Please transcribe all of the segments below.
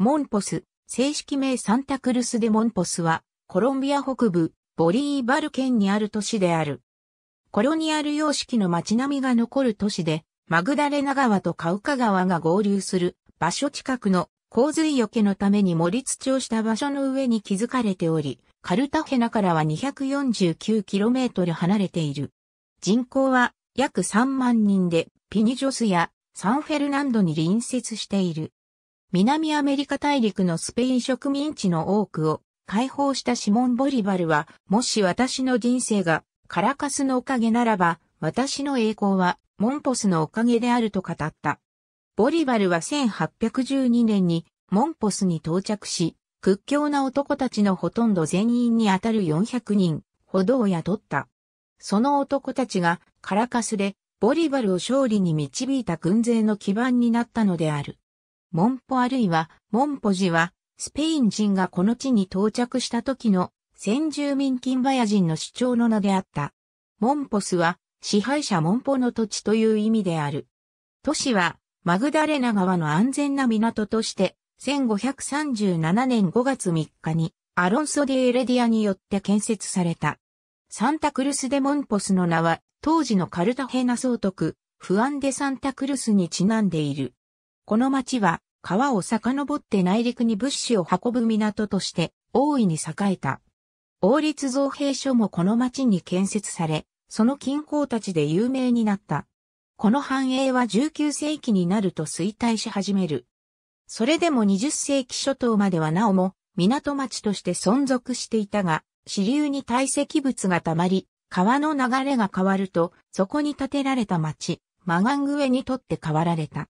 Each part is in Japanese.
モンポス、正式名サンタクルス・デ・モンポスは、コロンビア北部、ボリーバル県にある都市である。コロニアル様式の街並みが残る都市で、マグダレナ川とカウカ川が合流する場所近くの洪水よけのために盛り土をした場所の上に築かれており、カルタヘナからは 249km 離れている。人口は約3万人で、ピニジョスやサンフェルナンドに隣接している。南アメリカ大陸のスペイン植民地の多くを解放したシモン・ボリバルは、もし私の人生がカラカスのおかげならば、私の栄光はモンポスのおかげであると語った。ボリバルは1812年にモンポスに到着し、屈強な男たちのほとんど全員にあたる400人ほどを雇った。その男たちがカラカスでボリバルを勝利に導いた軍勢の基盤になったのである。モンポあるいはモンポジは、スペイン人がこの地に到着した時の先住民キンバヤ人の主張の名であった。モンポスは支配者モンポの土地という意味である。都市はマグダレナ川の安全な港として1537年5月3日にアロンソ・ディ・エレディアによって建設された。サンタクルス・デ・モンポスの名は当時のカルタヘナ総督、フアン・デ・サンタクルスにちなんでいる。この町は川を遡って内陸に物資を運ぶ港として大いに栄えた。王立造幣所もこの町に建設され、その近郊たちで有名になった。この繁栄は19世紀になると衰退し始める。それでも20世紀初頭まではなおも港町として存続していたが、支流に堆積物が溜まり、川の流れが変わると、そこに建てられた町、マガングエにとって変わられた。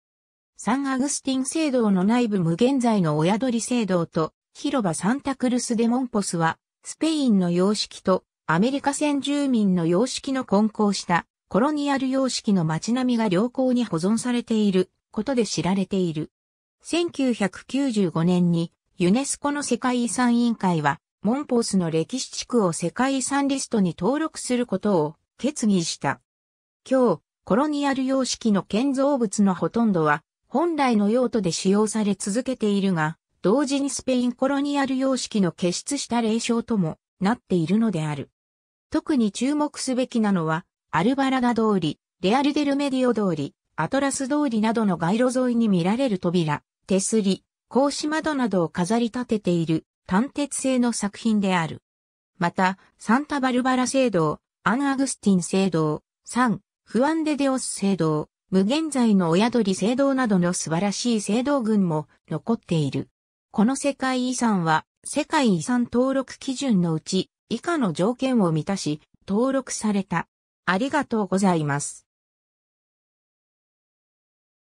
サンアグスティン聖堂の内部無現在の親鳥聖堂と広場サンタクルス・デ・モンポスは、スペインの様式とアメリカ先住民の様式の混交したコロニアル様式の街並みが良好に保存されていることで知られている。1995年にユネスコの世界遺産委員会は、モンポスの歴史地区を世界遺産リストに登録することを決議した。今日、コロニアル様式の建造物のほとんどは本来の用途で使用され続けているが、同時にスペインコロニアル様式の傑出した霊障ともなっているのである。特に注目すべきなのは、アルバラダ通り、レアルデルメディオ通り、アトラス通りなどの街路沿いに見られる扉、手すり、格子窓などを飾り立てている単鉄製の作品である。また、サンタバルバラ聖堂、アン・アグスティン聖堂、サン・フアンデデオス聖堂、無限在の親鳥聖堂などの素晴らしい聖堂群も残っている。この世界遺産は世界遺産登録基準のうち以下の条件を満たし登録された。ありがとうございます。